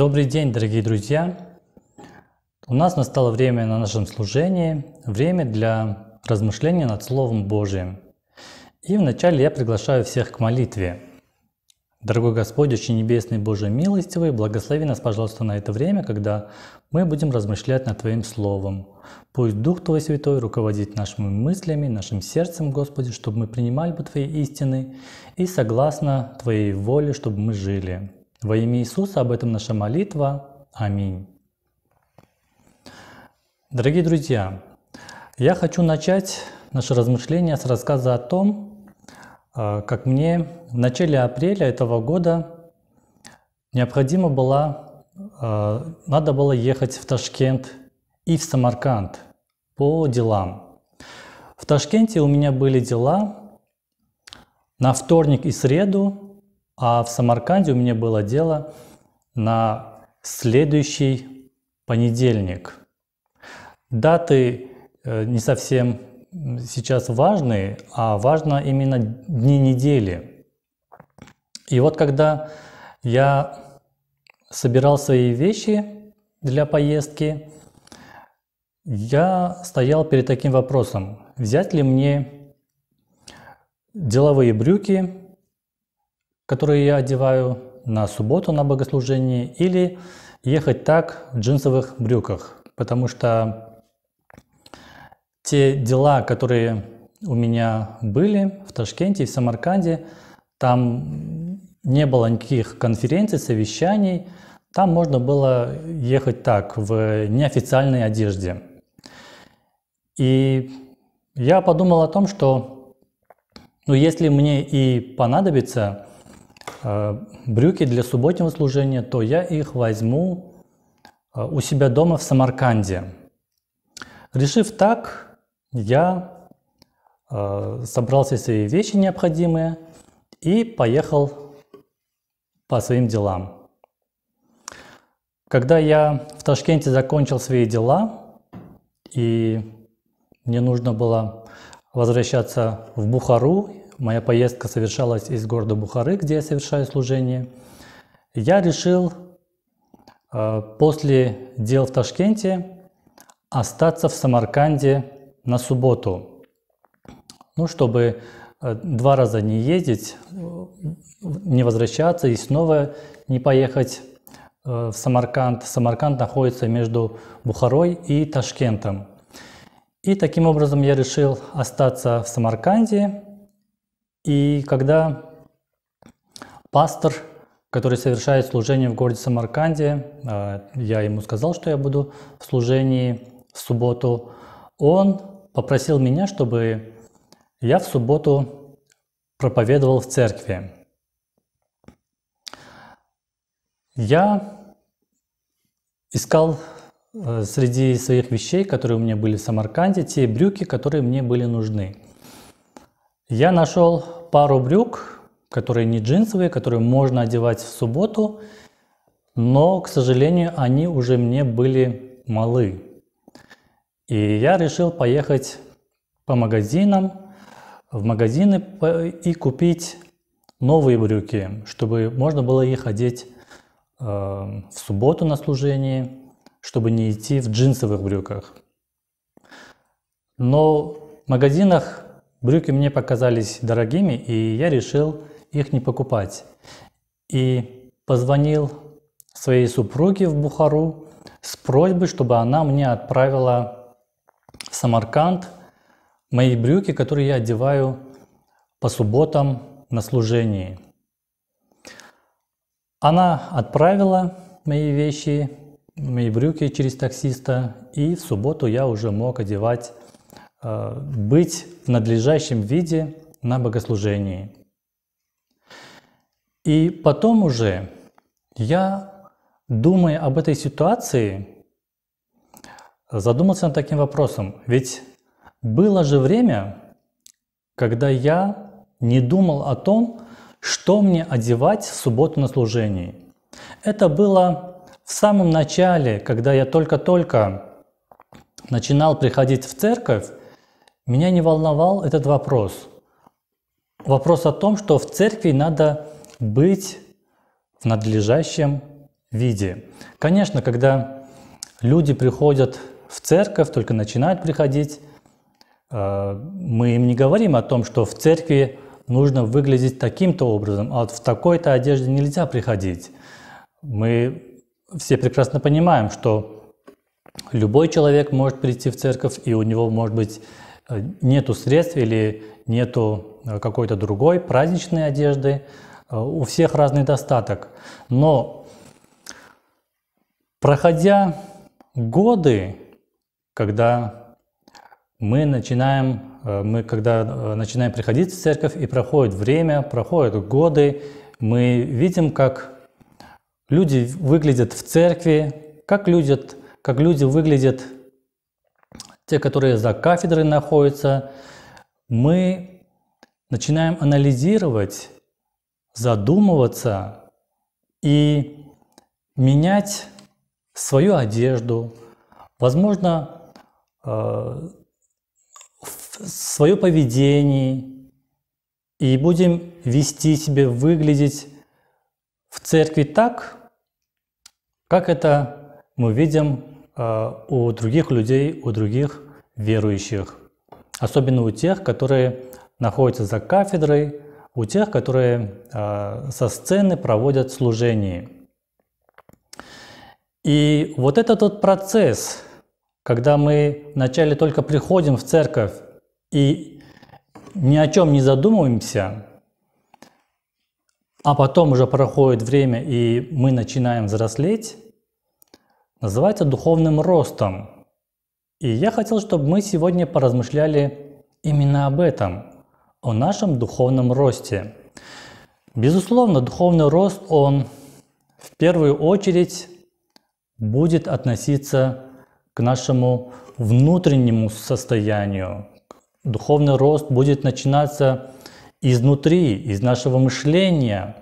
Добрый день, дорогие друзья! У нас настало время на нашем служении, время для размышления над Словом Божьим. И вначале я приглашаю всех к молитве. Дорогой Господь, очень небесный Боже милостивый, благослови нас, пожалуйста, на это время, когда мы будем размышлять над Твоим Словом. Пусть Дух Твой Святой руководит нашими мыслями, нашим сердцем, Господи, чтобы мы принимали бы Твои истины и согласно Твоей воле, чтобы мы жили. Во имя Иисуса об этом наша молитва. Аминь. Дорогие друзья, я хочу начать наше размышление с рассказа о том, а, как мне в начале апреля этого года необходимо было, а, надо было ехать в Ташкент и в Самарканд по делам. В Ташкенте у меня были дела на вторник и среду, а в Самарканде у меня было дело на следующий понедельник. Даты э, не совсем сейчас важны, а важно именно дни недели. И вот когда я собирал свои вещи для поездки, я стоял перед таким вопросом, взять ли мне деловые брюки которые я одеваю на субботу на богослужении или ехать так в джинсовых брюках, потому что те дела, которые у меня были в Ташкенте и в Самарканде, там не было никаких конференций, совещаний, там можно было ехать так, в неофициальной одежде. И я подумал о том, что ну, если мне и понадобится Э, брюки для субботнего служения, то я их возьму э, у себя дома в Самарканде. Решив так, я э, собрал все свои вещи необходимые и поехал по своим делам. Когда я в Ташкенте закончил свои дела, и мне нужно было возвращаться в Бухару моя поездка совершалась из города Бухары, где я совершаю служение, я решил э, после дел в Ташкенте остаться в Самарканде на субботу. Ну, чтобы э, два раза не ездить, э, не возвращаться и снова не поехать в Самарканд. Самарканд находится между Бухарой и Ташкентом. И таким образом я решил остаться в Самарканде и когда пастор, который совершает служение в городе Самарканде, э, я ему сказал, что я буду в служении в субботу, он попросил меня, чтобы я в субботу проповедовал в церкви. Я искал э, среди своих вещей, которые у меня были в Самарканде, те брюки, которые мне были нужны. Я нашел пару брюк, которые не джинсовые, которые можно одевать в субботу, но, к сожалению, они уже мне были малы. И я решил поехать по магазинам, в магазины и купить новые брюки, чтобы можно было их одеть э, в субботу на служении, чтобы не идти в джинсовых брюках. Но в магазинах Брюки мне показались дорогими, и я решил их не покупать. И позвонил своей супруге в Бухару с просьбой, чтобы она мне отправила в Самарканд мои брюки, которые я одеваю по субботам на служении. Она отправила мои вещи, мои брюки через таксиста, и в субботу я уже мог одевать Э, быть в надлежащем виде на богослужении. И потом уже я, думая об этой ситуации, задумался над таким вопросом. Ведь было же время, когда я не думал о том, что мне одевать в субботу на служении. Это было в самом начале, когда я только-только начинал приходить в церковь, меня не волновал этот вопрос. Вопрос о том, что в церкви надо быть в надлежащем виде. Конечно, когда люди приходят в церковь, только начинают приходить, э, мы им не говорим о том, что в церкви нужно выглядеть таким-то образом, а вот в такой-то одежде нельзя приходить. Мы все прекрасно понимаем, что любой человек может прийти в церковь, и у него может быть Э, нету средств или нету э, какой-то другой праздничной одежды, э, у всех разный достаток. Но проходя годы, когда мы начинаем, мы когда начинаем приходить в церковь и проходит время, проходят годы, мы видим, как люди выглядят в церкви, как люди, как люди выглядят те, которые за кафедрой находятся, мы начинаем анализировать, задумываться и менять свою одежду, возможно, э, свое поведение, и будем вести себя, выглядеть в церкви так, как это мы видим Э, у других людей, у других верующих. Особенно у тех, которые находятся за кафедрой, у тех, которые э, со сцены проводят служение. И вот этот тот процесс, когда мы вначале только приходим в церковь и ни о чем не задумываемся, а потом уже проходит время, и мы начинаем взрослеть, называется духовным ростом. И я хотел, чтобы мы сегодня поразмышляли именно об этом, о нашем духовном росте. Безусловно, духовный рост, он в первую очередь будет относиться к нашему внутреннему состоянию. Духовный рост будет начинаться изнутри, из нашего мышления.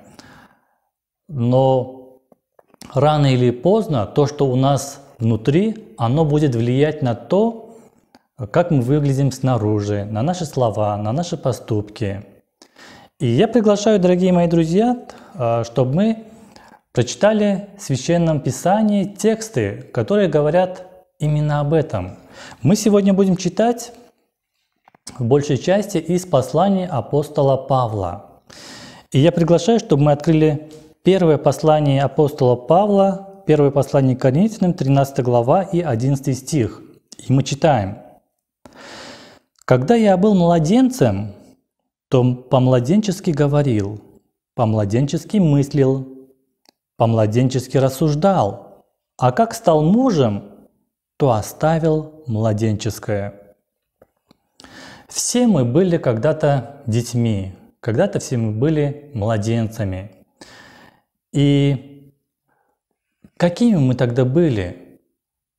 Но рано или поздно то, что у нас внутри, оно будет влиять на то, как мы выглядим снаружи, на наши слова, на наши поступки. И я приглашаю, дорогие мои друзья, а, чтобы мы прочитали в Священном Писании тексты, которые говорят именно об этом. Мы сегодня будем читать в большей части из посланий апостола Павла. И я приглашаю, чтобы мы открыли Первое послание апостола Павла, первое послание к Коринфянам, 13 глава и 11 стих. И мы читаем. «Когда я был младенцем, то по-младенчески говорил, по-младенчески мыслил, по-младенчески рассуждал, а как стал мужем, то оставил младенческое». Все мы были когда-то детьми, когда-то все мы были младенцами – и какими мы тогда были?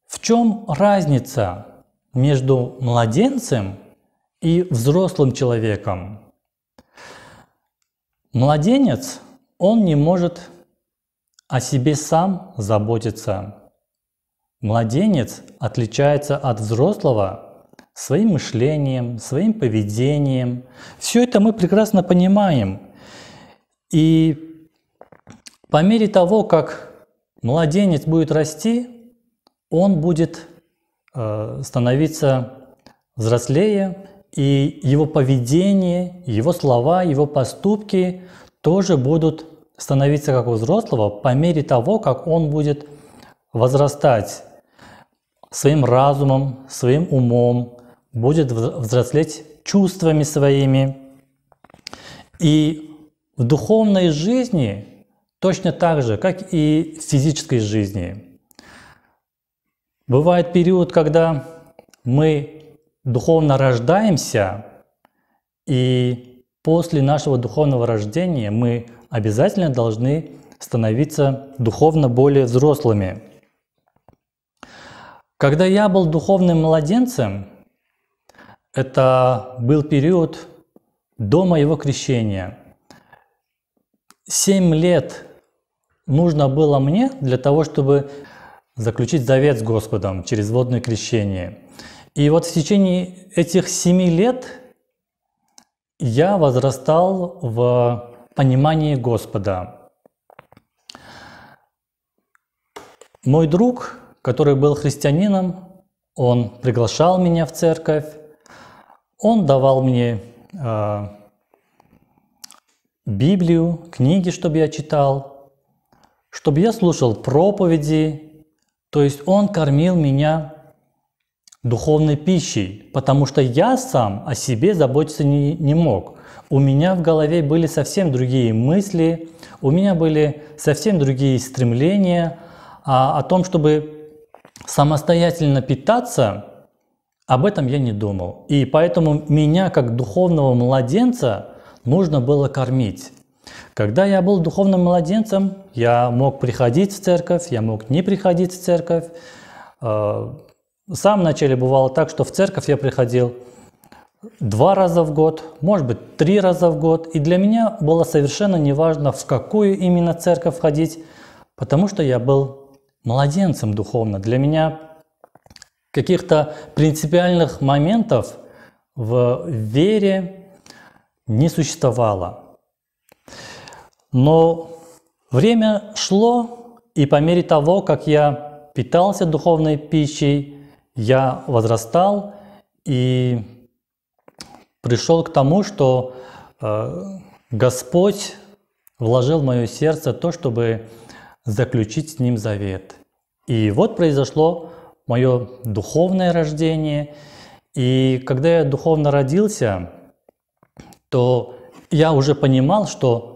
В чем разница между младенцем и взрослым человеком? Младенец, он не может о себе сам заботиться. Младенец отличается от взрослого своим мышлением, своим поведением. Все это мы прекрасно понимаем. И по мере того, как младенец будет расти, он будет э, становиться взрослее, и его поведение, его слова, его поступки тоже будут становиться как у взрослого по мере того, как он будет возрастать своим разумом, своим умом, будет взрослеть чувствами своими. И в духовной жизни Точно так же, как и в физической жизни. Бывает период, когда мы духовно рождаемся, и после нашего духовного рождения мы обязательно должны становиться духовно более взрослыми. Когда я был духовным младенцем, это был период до моего крещения. Семь лет нужно было мне для того, чтобы заключить завет с Господом через водное крещение. И вот в течение этих семи лет я возрастал в понимании Господа. Мой друг, который был христианином, он приглашал меня в церковь, он давал мне э, Библию, книги, чтобы я читал, чтобы я слушал проповеди, то есть Он кормил меня духовной пищей, потому что я сам о себе заботиться не, не мог. У меня в голове были совсем другие мысли, у меня были совсем другие стремления а, о том, чтобы самостоятельно питаться, об этом я не думал. И поэтому меня, как духовного младенца, нужно было кормить. Когда я был духовным младенцем, я мог приходить в церковь, я мог не приходить в церковь. А, сам самом бывало так, что в церковь я приходил два раза в год, может быть, три раза в год. И для меня было совершенно неважно, в какую именно церковь ходить, потому что я был младенцем духовно. Для меня каких-то принципиальных моментов в вере не существовало. Но время шло, и по мере того, как я питался духовной пищей, я возрастал и пришел к тому, что э, Господь вложил в мое сердце то, чтобы заключить с Ним завет. И вот произошло мое духовное рождение. И когда я духовно родился, то я уже понимал, что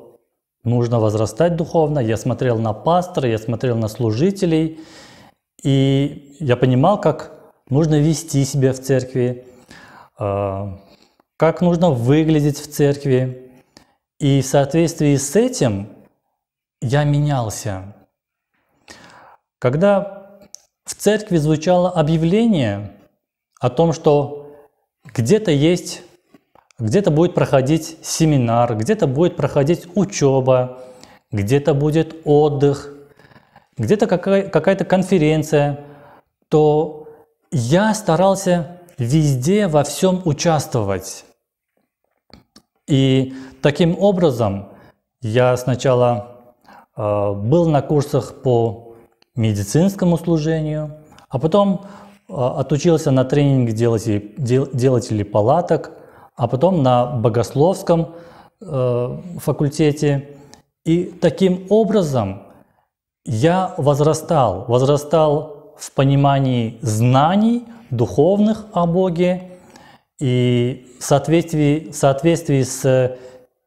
нужно возрастать духовно. Я смотрел на пастора, я смотрел на служителей, и я понимал, как нужно вести себя в церкви, а, как нужно выглядеть в церкви. И в соответствии с этим я менялся. Когда в церкви звучало объявление о том, что где-то есть где-то будет проходить семинар, где-то будет проходить учеба, где-то будет отдых, где-то какая- то конференция, то я старался везде, во всем участвовать. И таким образом я сначала э, был на курсах по медицинскому служению, а потом э, отучился на тренинг делателей, дел, делателей палаток – а потом на богословском э, факультете. И таким образом я возрастал, возрастал в понимании знаний духовных о Боге и в соответствии, в соответствии с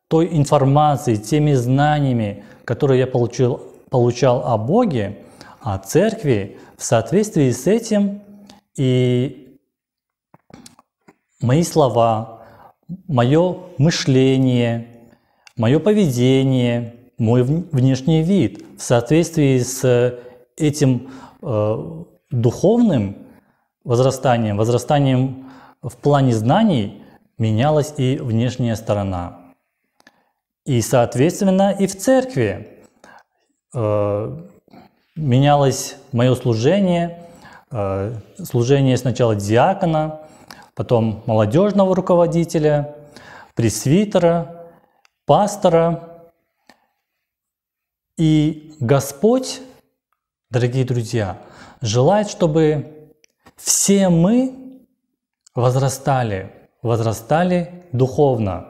той информацией, теми знаниями, которые я получил, получал о Боге, о церкви, в соответствии с этим и мои слова, мое мышление, мое поведение, мой внешний вид в соответствии с э, этим э, духовным возрастанием, возрастанием в плане знаний менялась и внешняя сторона. И, соответственно, и в церкви э, менялось мое служение, э, служение сначала диакона, потом молодежного руководителя, пресвитера, пастора. И Господь, дорогие друзья, желает, чтобы все мы возрастали, возрастали духовно.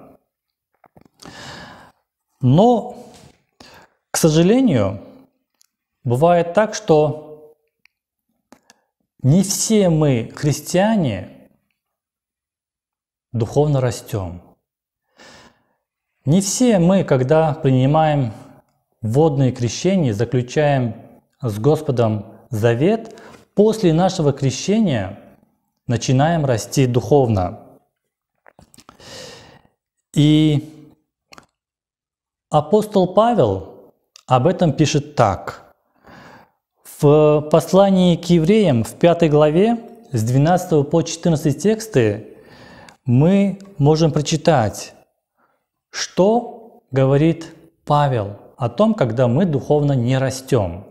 Но, к сожалению, бывает так, что не все мы, христиане, духовно растем. Не все мы, когда принимаем водные крещения, заключаем с Господом завет, после нашего крещения начинаем расти духовно. И апостол Павел об этом пишет так. В послании к евреям в 5 главе с 12 по 14 тексты мы можем прочитать, что говорит Павел о том, когда мы духовно не растем.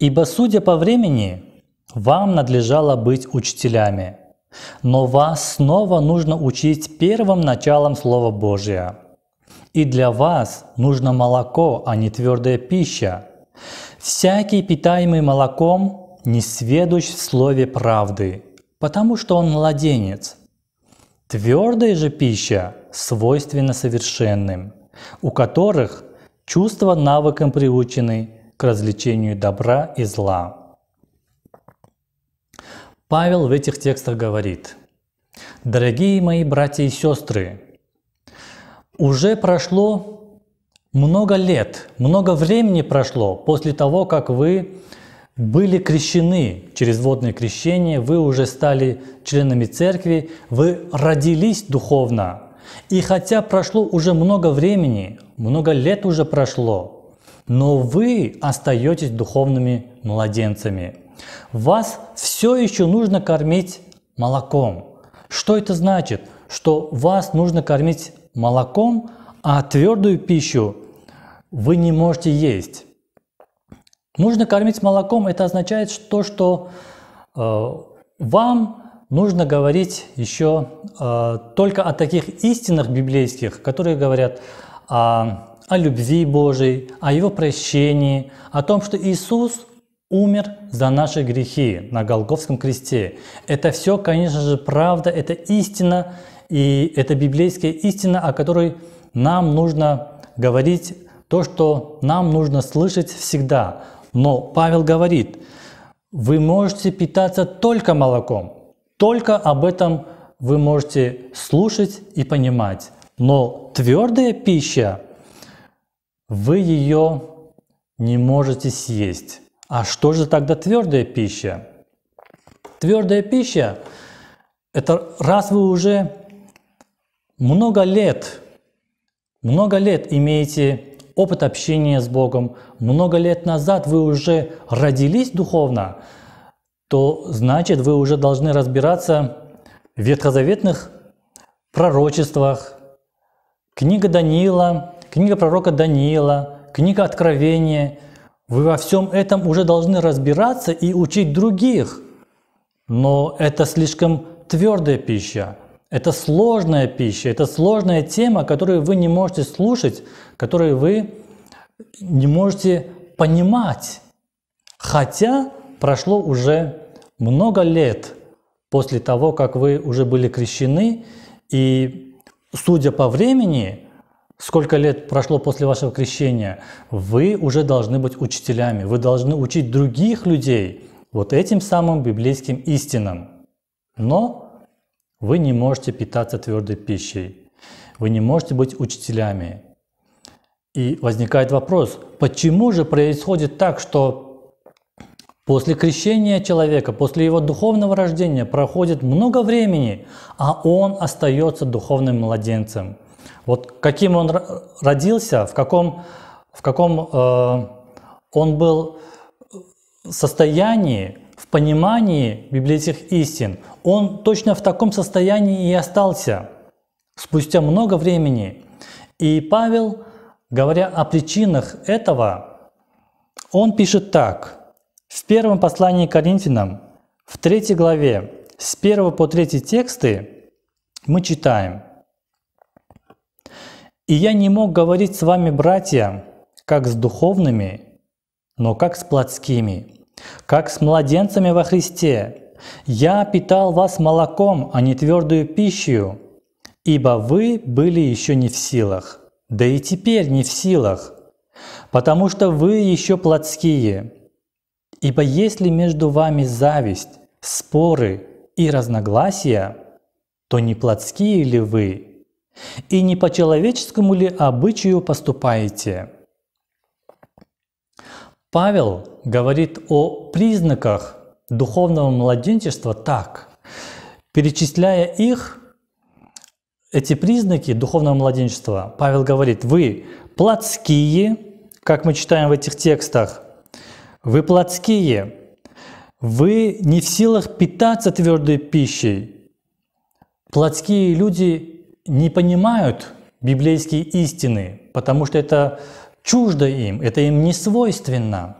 «Ибо, судя по времени, вам надлежало быть учителями, но вас снова нужно учить первым началом Слова Божия. И для вас нужно молоко, а не твердая пища. Всякий, питаемый молоком, не сведущ в слове правды, потому что он младенец, Твердая же пища свойственна совершенным, у которых чувства навыком приучены к развлечению добра и зла. Павел в этих текстах говорит, «Дорогие мои братья и сестры, уже прошло много лет, много времени прошло после того, как вы были крещены через водное крещение, вы уже стали членами церкви, вы родились духовно. И хотя прошло уже много времени, много лет уже прошло, но вы остаетесь духовными младенцами. Вас все еще нужно кормить молоком. Что это значит? Что вас нужно кормить молоком, а твердую пищу вы не можете есть. Нужно кормить молоком, это означает то, что э, вам нужно говорить еще э, только о таких истинах библейских, которые говорят о, а, о любви Божией, о Его прощении, о том, что Иисус умер за наши грехи на Голговском кресте. Это все, конечно же, правда, это истина, и это библейская истина, о которой нам нужно говорить, то, что нам нужно слышать всегда – но Павел говорит, вы можете питаться только молоком, только об этом вы можете слушать и понимать. Но твердая пища, вы ее не можете съесть. А что же тогда твердая пища? Твердая пища – это раз вы уже много лет, много лет имеете опыт общения с Богом, много лет назад вы уже родились духовно, то значит вы уже должны разбираться в ветхозаветных пророчествах. Книга Даниила, книга пророка Даниила, книга Откровения. Вы во всем этом уже должны разбираться и учить других. Но это слишком твердая пища. Это сложная пища, это сложная тема, которую вы не можете слушать, которую вы не можете понимать. Хотя прошло уже много лет после того, как вы уже были крещены, и судя по времени, сколько лет прошло после вашего крещения, вы уже должны быть учителями, вы должны учить других людей вот этим самым библейским истинам. Но вы не можете питаться твердой пищей. Вы не можете быть учителями. И возникает вопрос, почему же происходит так, что после крещения человека, после его духовного рождения проходит много времени, а он остается духовным младенцем? Вот каким он родился, в каком, в каком э, он был состоянии, в понимании библейских истин, он точно в таком состоянии и остался спустя много времени. И Павел, говоря о причинах этого, он пишет так. В первом послании к Коринфянам, в третьей главе, с 1 по 3 тексты мы читаем. «И я не мог говорить с вами, братья, как с духовными, но как с плотскими, как с младенцами во Христе, я питал вас молоком, а не твердую пищу, ибо вы были еще не в силах, да и теперь не в силах, потому что вы еще плотские. Ибо если между вами зависть, споры и разногласия, то не плотские ли вы, и не по человеческому ли обычаю поступаете?» Павел говорит о признаках духовного младенчества так. Перечисляя их, эти признаки духовного младенчества, Павел говорит, вы плотские, как мы читаем в этих текстах, вы плотские, вы не в силах питаться твердой пищей. Плотские люди не понимают библейские истины, потому что это чуждо им, это им не свойственно.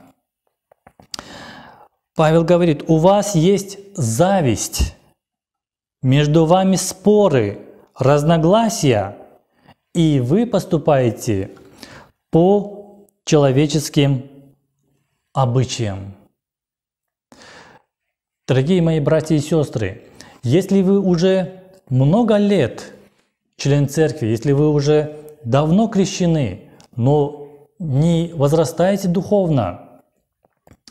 Павел говорит, у вас есть зависть, между вами споры, разногласия, и вы поступаете по человеческим обычаям. Дорогие мои братья и сестры, если вы уже много лет член церкви, если вы уже давно крещены, но не возрастаете духовно.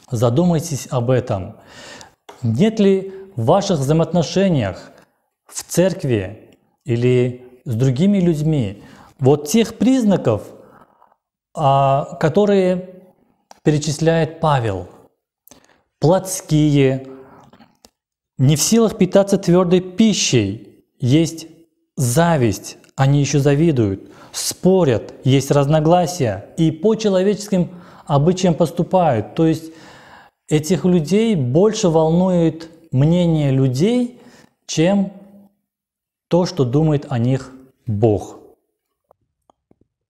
Задумайтесь об этом. Нет ли в ваших взаимоотношениях в церкви или с другими людьми вот тех признаков, а, которые перечисляет Павел? Плотские, не в силах питаться твердой пищей, есть зависть, они еще завидуют, спорят, есть разногласия и по человеческим обычаям поступают. То есть этих людей больше волнует мнение людей, чем то, что думает о них Бог.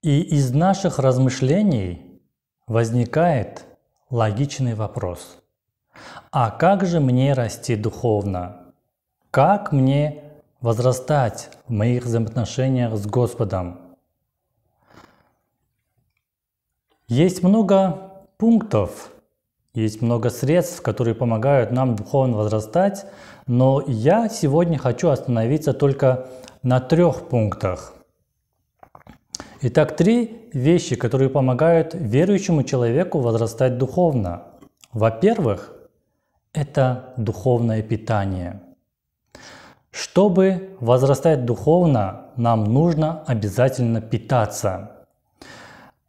И из наших размышлений возникает логичный вопрос. А как же мне расти духовно? Как мне возрастать в моих взаимоотношениях с Господом. Есть много пунктов, есть много средств, которые помогают нам духовно возрастать, но я сегодня хочу остановиться только на трех пунктах. Итак, три вещи, которые помогают верующему человеку возрастать духовно. Во-первых, это духовное питание – чтобы возрастать духовно, нам нужно обязательно питаться.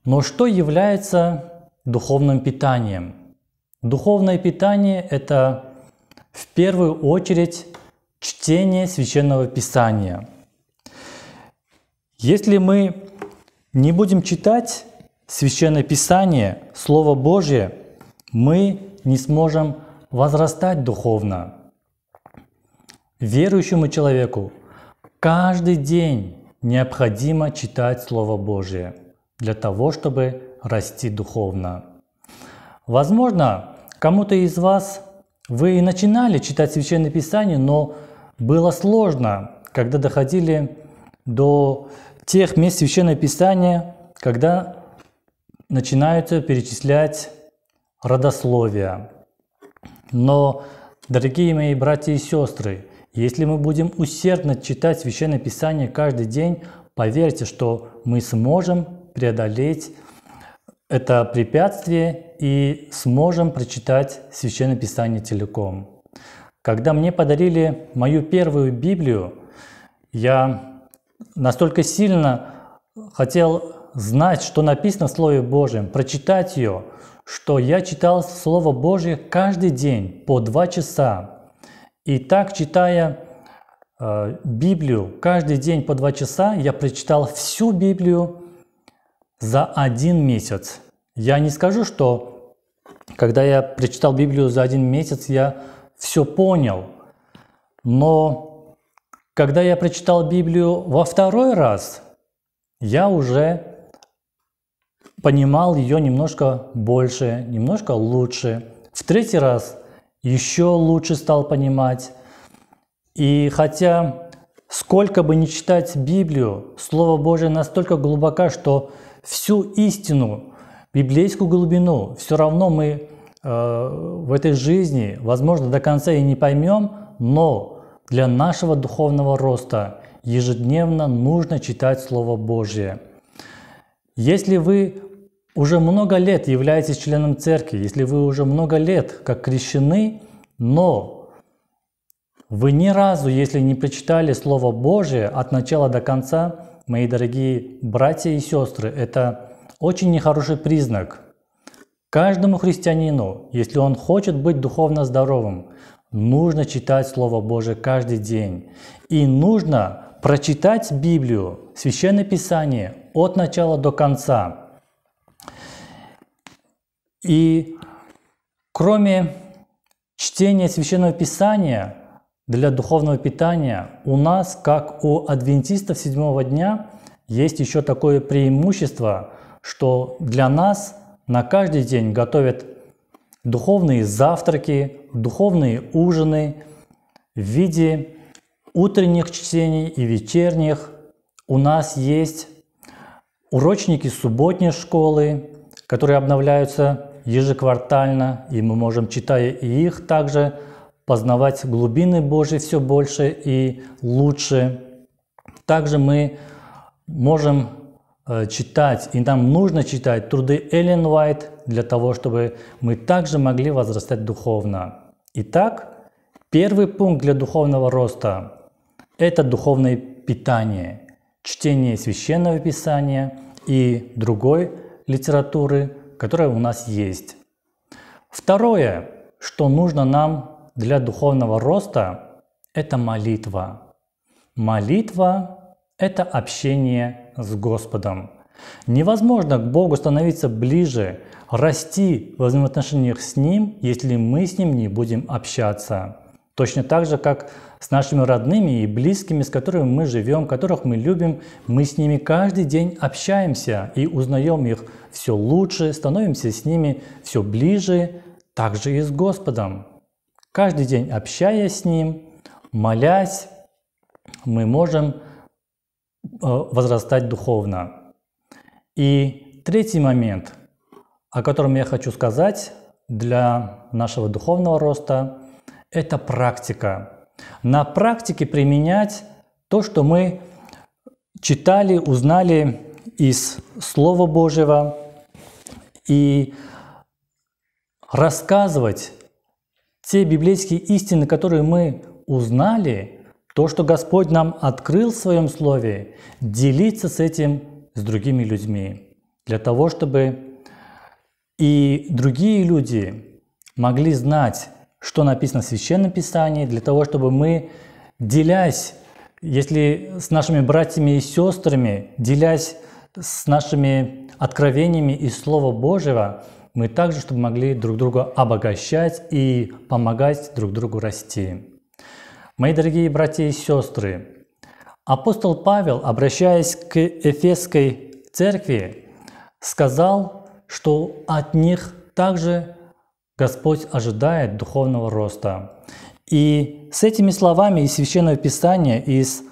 Но что является духовным питанием? Духовное питание – это в первую очередь чтение Священного Писания. Если мы не будем читать Священное Писание, Слово Божье, мы не сможем возрастать духовно. Верующему человеку каждый день необходимо читать Слово Божье для того, чтобы расти духовно. Возможно, кому-то из вас вы начинали читать Священное Писание, но было сложно, когда доходили до тех мест Священного Писания, когда начинаются перечислять родословия. Но, дорогие мои братья и сестры, если мы будем усердно читать Священное Писание каждый день, поверьте, что мы сможем преодолеть это препятствие и сможем прочитать Священное Писание целиком. Когда мне подарили мою первую Библию, я настолько сильно хотел знать, что написано в Слове Божьем, прочитать ее, что я читал Слово Божье каждый день по два часа и так, читая э, Библию каждый день по два часа, я прочитал всю Библию за один месяц. Я не скажу, что когда я прочитал Библию за один месяц, я все понял. Но когда я прочитал Библию во второй раз, я уже понимал ее немножко больше, немножко лучше. В третий раз еще лучше стал понимать. И хотя сколько бы ни читать Библию, Слово Божие настолько глубоко, что всю истину, библейскую глубину все равно мы э, в этой жизни, возможно, до конца и не поймем, но для нашего духовного роста ежедневно нужно читать Слово Божье. Если вы уже много лет являетесь членом церкви, если вы уже много лет как крещены, но вы ни разу, если не прочитали Слово Божие от начала до конца, мои дорогие братья и сестры, это очень нехороший признак. Каждому христианину, если он хочет быть духовно здоровым, нужно читать Слово Божие каждый день. И нужно прочитать Библию, Священное Писание от начала до конца. И кроме чтения Священного Писания для духовного питания, у нас, как у адвентистов седьмого дня, есть еще такое преимущество, что для нас на каждый день готовят духовные завтраки, духовные ужины в виде утренних чтений и вечерних. У нас есть урочники субботней школы, которые обновляются ежеквартально, и мы можем, читая и их, также познавать глубины Божьи все больше и лучше. Также мы можем э, читать, и нам нужно читать труды Эллен Уайт для того, чтобы мы также могли возрастать духовно. Итак, первый пункт для духовного роста – это духовное питание, чтение священного писания и другой литературы, которая у нас есть. Второе, что нужно нам для духовного роста, это молитва. Молитва – это общение с Господом. Невозможно к Богу становиться ближе, расти в взаимоотношениях с Ним, если мы с Ним не будем общаться. Точно так же, как с нашими родными и близкими, с которыми мы живем, которых мы любим, мы с ними каждый день общаемся и узнаем их все лучше, становимся с ними все ближе, также и с Господом. Каждый день общаясь с Ним, молясь, мы можем э, возрастать духовно. И третий момент, о котором я хочу сказать для нашего духовного роста –– это практика. На практике применять то, что мы читали, узнали из Слова Божьего и рассказывать те библейские истины, которые мы узнали, то, что Господь нам открыл в Своем Слове, делиться с этим с другими людьми, для того, чтобы и другие люди могли знать что написано в Священном Писании, для того, чтобы мы, делясь, если с нашими братьями и сестрами, делясь с нашими откровениями из Слова Божьего, мы также, чтобы могли друг друга обогащать и помогать друг другу расти. Мои дорогие братья и сестры, апостол Павел, обращаясь к Эфесской церкви, сказал, что от них также Господь ожидает духовного роста. И с этими словами из Священного Писания, из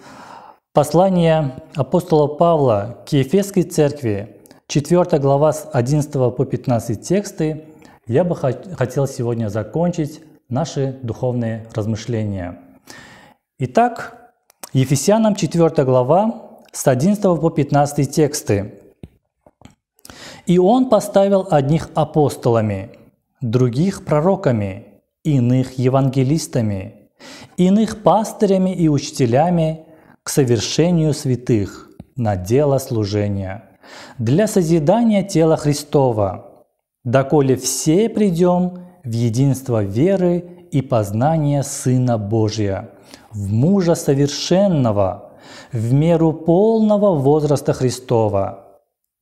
послания апостола Павла к Ефесской церкви, 4 глава с 11 по 15 тексты, я бы хотел сегодня закончить наши духовные размышления. Итак, Ефесянам 4 глава с 11 по 15 тексты. «И он поставил одних апостолами, других пророками, иных евангелистами, иных пастырями и учителями к совершению святых на дело служения, для созидания тела Христова, доколе все придем в единство веры и познания Сына Божия, в мужа совершенного, в меру полного возраста Христова,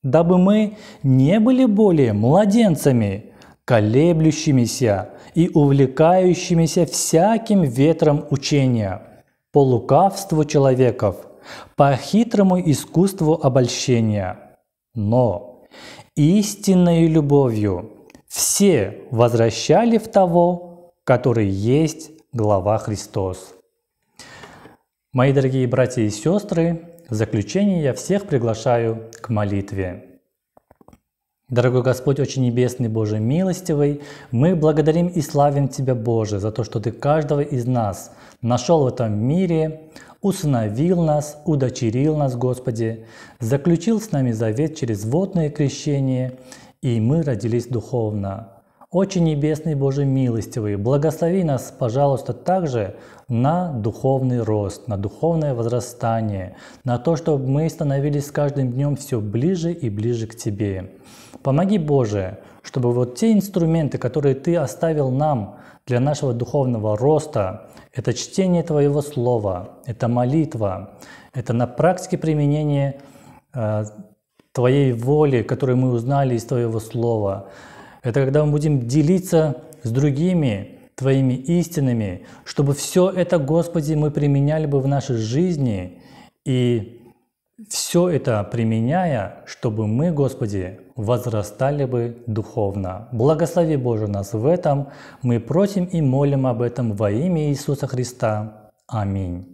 дабы мы не были более младенцами – колеблющимися и увлекающимися всяким ветром учения, по лукавству человеков, по хитрому искусству обольщения. Но истинной любовью все возвращали в того, который есть глава Христос. Мои дорогие братья и сестры, в заключение я всех приглашаю к молитве. Дорогой Господь, очень небесный Боже, милостивый, мы благодарим и славим Тебя, Боже, за то, что Ты каждого из нас нашел в этом мире, усыновил нас, удочерил нас, Господи, заключил с нами завет через водное крещение, и мы родились духовно. Очень небесный Боже милостивый, благослови нас, пожалуйста, также на духовный рост, на духовное возрастание, на то, чтобы мы становились с каждым днем все ближе и ближе к Тебе. Помоги, Боже, чтобы вот те инструменты, которые Ты оставил нам для нашего духовного роста, это чтение Твоего Слова, это молитва, это на практике применение э, Твоей воли, которую мы узнали из Твоего Слова. Это когда мы будем делиться с другими Твоими истинами, чтобы все это, Господи, мы применяли бы в нашей жизни, и все это применяя, чтобы мы, Господи, возрастали бы духовно. Благослови, Боже, нас в этом. Мы просим и молим об этом во имя Иисуса Христа. Аминь.